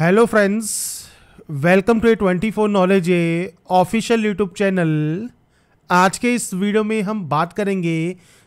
hello friends welcome to a twenty four knowledge a official YouTube channel आज के इस video में हम बात करेंगे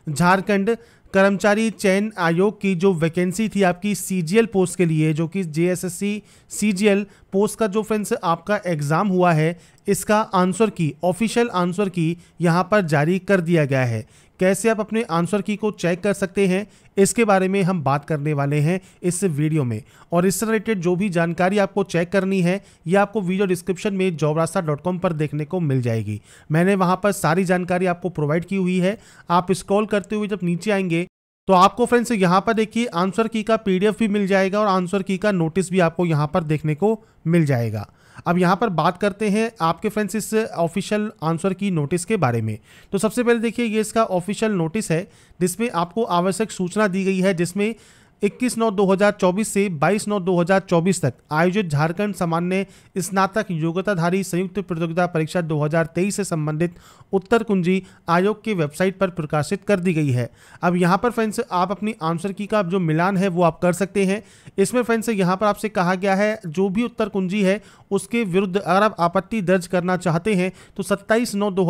झारखंड कर्मचारी चयन आयोग की जो वैकेंसी थी आपकी सीजीएल पोस्ट के लिए जो कि जेएसएससी सीजीएल पोस्ट का जो फ्रेंड्स आपका एग्ज़ाम हुआ है इसका आंसर की ऑफिशियल आंसर की यहाँ पर जारी कर दिया गया है कैसे आप अपने आंसर की को चेक कर सकते हैं इसके बारे में हम बात करने वाले हैं इस वीडियो में और इससे रिलेटेड जो भी जानकारी आपको चेक करनी है ये आपको वीडियो डिस्क्रिप्शन में जॉबरास्ता पर देखने को मिल जाएगी मैंने वहाँ पर सारी जानकारी आपको प्रोवाइड की हुई है आप स्क्रॉल करते हुए जब नीचे आएंगे तो आपको फ्रेंड्स यहाँ पर देखिए आंसर की का पीडीएफ भी मिल जाएगा और आंसर की का नोटिस भी आपको यहाँ पर देखने को मिल जाएगा अब यहाँ पर बात करते हैं आपके फ्रेंड्स इस ऑफिशियल आंसर की नोटिस के बारे में तो सबसे पहले देखिए ये इसका ऑफिशियल नोटिस है जिसमें आपको आवश्यक सूचना दी गई है जिसमें 21 नौ 2024 से 22 नौ 2024 तक आयोजित झारखंड सामान्य स्नातक योग्यताधारी संयुक्त प्रतियोगिता परीक्षा 2023 से संबंधित उत्तर कुंजी आयोग के वेबसाइट पर प्रकाशित कर दी गई है अब यहां पर फ्रेंड्स आप अपनी आंसर की का जो मिलान है वो आप कर सकते हैं इसमें फ्रेंड्स यहां पर आपसे कहा गया है जो भी उत्तर कुंजी है उसके विरुद्ध अगर आप आपत्ति दर्ज करना चाहते हैं तो सत्ताईस नौ दो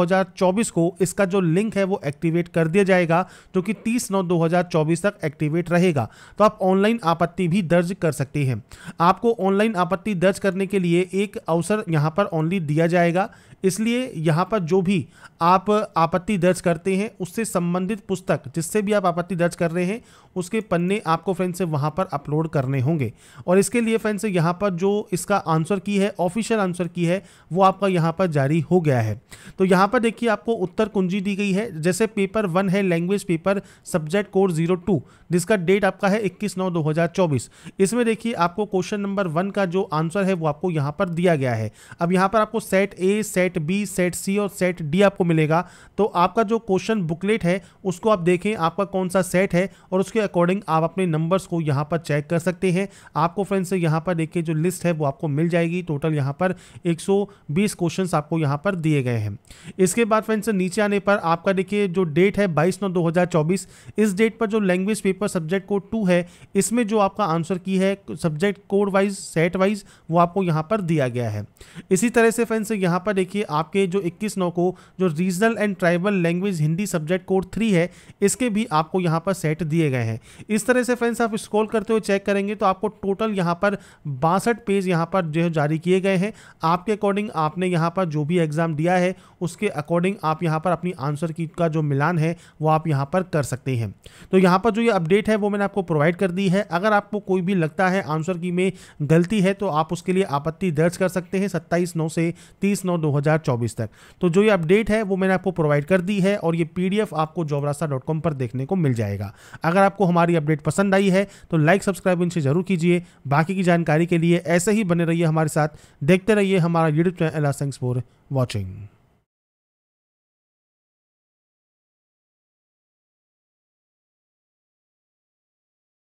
को इसका जो लिंक है वो एक्टिवेट कर दिया जाएगा जो कि तीस नौ दो तक एक्टिवेट रहेगा तो आप ऑनलाइन आपत्ति भी दर्ज कर सकते हैं आपको ऑनलाइन आपत्ति दर्ज करने के लिए एक अवसर यहाँ पर ऑनली दिया जाएगा इसलिए यहाँ पर जो भी आप आपत्ति दर्ज करते हैं उससे संबंधित पुस्तक जिससे भी आप आपत्ति दर्ज कर रहे हैं उसके पन्ने आपको फ्रेंड से वहाँ पर अपलोड करने होंगे और इसके लिए फ्रेंड से यहाँ पर जो इसका आंसर की है ऑफिशियल आंसर की है वो आपका यहाँ पर जारी हो गया है तो यहाँ पर देखिए आपको उत्तर कुंजी दी गई है जैसे पेपर वन है language paper subject code zero two जिसका डेट आपका है इक्कीस नौ दो हज़ार चौबीस इसमें देखिए आपको क्वेश्चन नंबर वन का जो आंसर है वो आपको यहाँ पर दिया गया है अब यहाँ पर आपको set A set set B set C और सेट डी आपको मिलेगा तो आपका जो क्वेश्चन बुकलेट है उसको आप देखें आपका कौन सा सेट है और उसके अकॉर्डिंग आप अपने नंबर्स को यहाँ पर चेक कर सकते हैं आपको फ्रेंड्स यहाँ पर देखिए जो लिस्ट है वो आपको मिल जाएगी टोटल यहाँ पर एक क्वेश्चंस आपको यहाँ पर दिए गए हैं इसके बाद फ्रेंड्स नीचे आने पर आपका देखिए जो डेट है बाईस नौ दो इस डेट पर जो language paper subject code two है इसमें जो आपका आंसर की है subject code wise set wise वो आपको यहाँ पर दिया गया है इसी तरह से फ्रेंड्स यहाँ पर देखिए कि आपके जो 21 नौ को जो regional and tribal language Hindi subject code three है इसके भी आपको यहाँ पर सेट दिए गए हैं इस तरह से फ्रेंड्स आप स्क्रॉल करते हुए चेक करेंगे तो आपको टोटल यहाँ पर बासठ पेज यहाँ पर जो जारी किए गए हैं आपके अकॉर्डिंग आपने यहाँ पर जो भी एग्ज़ाम दिया है उसके अकॉर्डिंग आप यहाँ पर अपनी आंसर की का जो मिलान है वो आप यहाँ पर कर सकते हैं तो यहाँ पर जो ये अपडेट है वो मैंने आपको प्रोवाइड कर दी है अगर आपको कोई भी लगता है आंसर की में गलती है तो आप उसके लिए आपत्ति दर्ज कर सकते हैं सत्ताईस नौ से तीस नौ दो 2024 तक तो जो ये अपडेट है वो मैंने आपको प्रोवाइड कर दी है और ये पीडीएफ आपको जॉबरासा पर देखने को मिल जाएगा अगर आपको हमारी अपडेट पसंद आई है तो लाइक सब्सक्राइब इनसे जरूर कीजिए बाकी की जानकारी के लिए ऐसे ही बने रहिए हमारे साथ देखते रहिए हमारा YouTube channel thanks for watching